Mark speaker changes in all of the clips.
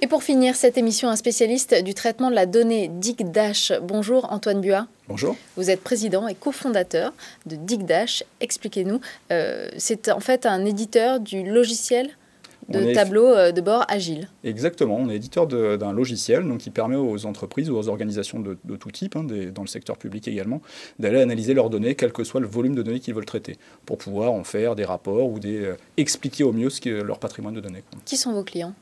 Speaker 1: Et pour finir cette émission, un spécialiste du traitement de la donnée Dash. Bonjour Antoine Buat. Bonjour. Vous êtes président et cofondateur de Dash. Expliquez-nous. Euh, c'est en fait un éditeur du logiciel de tableau euh, de bord agile.
Speaker 2: Exactement, on est éditeur d'un logiciel donc, qui permet aux entreprises ou aux organisations de, tout type, hein, dans le secteur public également, d'aller analyser leurs données, quel que soit le volume de données qu'ils veulent traiter, pour pouvoir en faire des rapports ou des, euh, expliquer au mieux ce leur patrimoine de données.
Speaker 1: Qui sont vos clients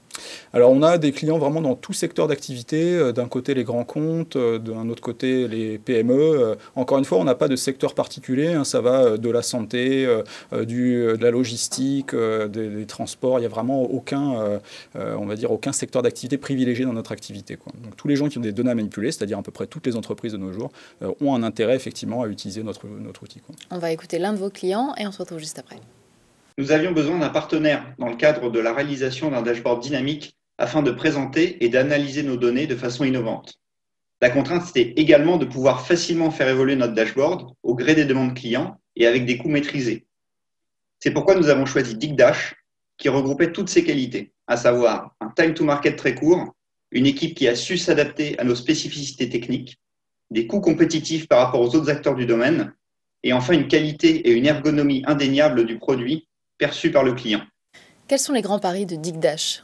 Speaker 2: alors on a des clients vraiment dans tout secteur d'activité, euh, d'un côté les grands comptes, euh, d'un autre côté les PME. Euh, encore une fois, on n'a pas de secteur particulier, hein. ça va de la santé, de la logistique, des, transports, il n'y a vraiment aucun, on va dire, aucun secteur d'activité privilégié dans notre activité. Donc tous les gens qui ont des données à manipuler, c'est-à-dire à peu près toutes les entreprises de nos jours, ont un intérêt effectivement à utiliser notre,
Speaker 3: outil.
Speaker 1: On va écouter l'un de vos clients et on se retrouve juste après
Speaker 3: nous avions besoin d'un partenaire dans le cadre de la réalisation d'un dashboard dynamique afin de présenter et d'analyser nos données de façon innovante. La contrainte, c'était également de pouvoir facilement faire évoluer notre dashboard au gré des demandes clients et avec des coûts maîtrisés. C'est pourquoi nous avons choisi DigDash, qui regroupait toutes ses qualités, à savoir un time to market très court, une équipe qui a su s'adapter à nos spécificités techniques, des coûts compétitifs par rapport aux autres acteurs du domaine, et enfin une qualité et une ergonomie indéniables du produit Perçu par le client.
Speaker 1: Quels sont les grands paris de Dick Dash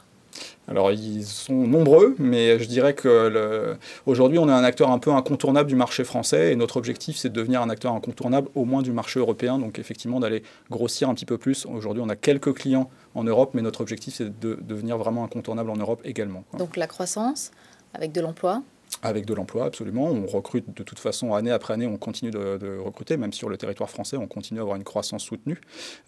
Speaker 2: alors ils sont nombreux, mais je dirais que aujourd'hui on est un acteur un peu incontournable du marché français et notre objectif c'est de devenir un acteur incontournable au moins du marché européen, donc effectivement d'aller grossir un petit peu plus. Aujourd'hui on a quelques clients en Europe, mais notre objectif c'est de devenir vraiment incontournable en Europe également.
Speaker 1: Donc la croissance avec de l'emploi
Speaker 2: avec de l'emploi, absolument. On recrute de toute façon année après année, on continue de, recruter, même sur le territoire français, on continue à avoir une croissance soutenue.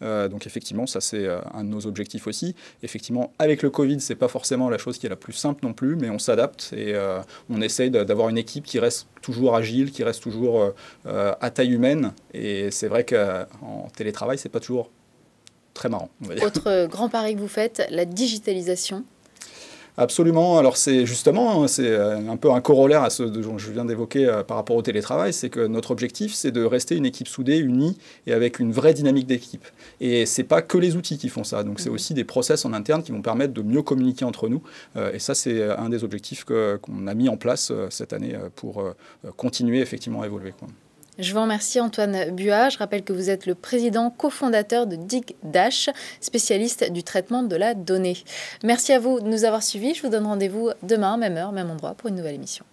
Speaker 2: Euh, donc effectivement, ça c'est euh, un de nos objectifs aussi. Effectivement, avec le Covid, c'est pas forcément la chose qui est la plus simple non plus, mais on s'adapte et euh, on essaye d'avoir une équipe qui reste toujours agile, qui reste toujours à taille humaine. Et c'est vrai qu'en télétravail, c'est pas toujours très marrant. On
Speaker 1: Autre grand pari que vous faites, la digitalisation.
Speaker 2: Absolument. Alors c'est justement, hein, c'est euh, un peu un corollaire à ce dont je viens d'évoquer euh, par rapport au télétravail, c'est que notre objectif, c'est de rester une équipe soudée, unie et avec une vraie dynamique d'équipe. Et c'est pas que les outils qui font ça. Donc c'est mhm. aussi des process en interne qui vont permettre de mieux communiquer entre nous. Euh, et ça, c'est un des objectifs qu'on a mis en place cette année pour continuer effectivement à évoluer.
Speaker 1: Je vous remercie Antoine Bua. Je rappelle que vous êtes le président cofondateur de Dig Dash, spécialiste du traitement de la donnée. Merci à vous de nous avoir suivis. Je vous donne rendez-vous demain, même heure, même endroit, pour une nouvelle émission.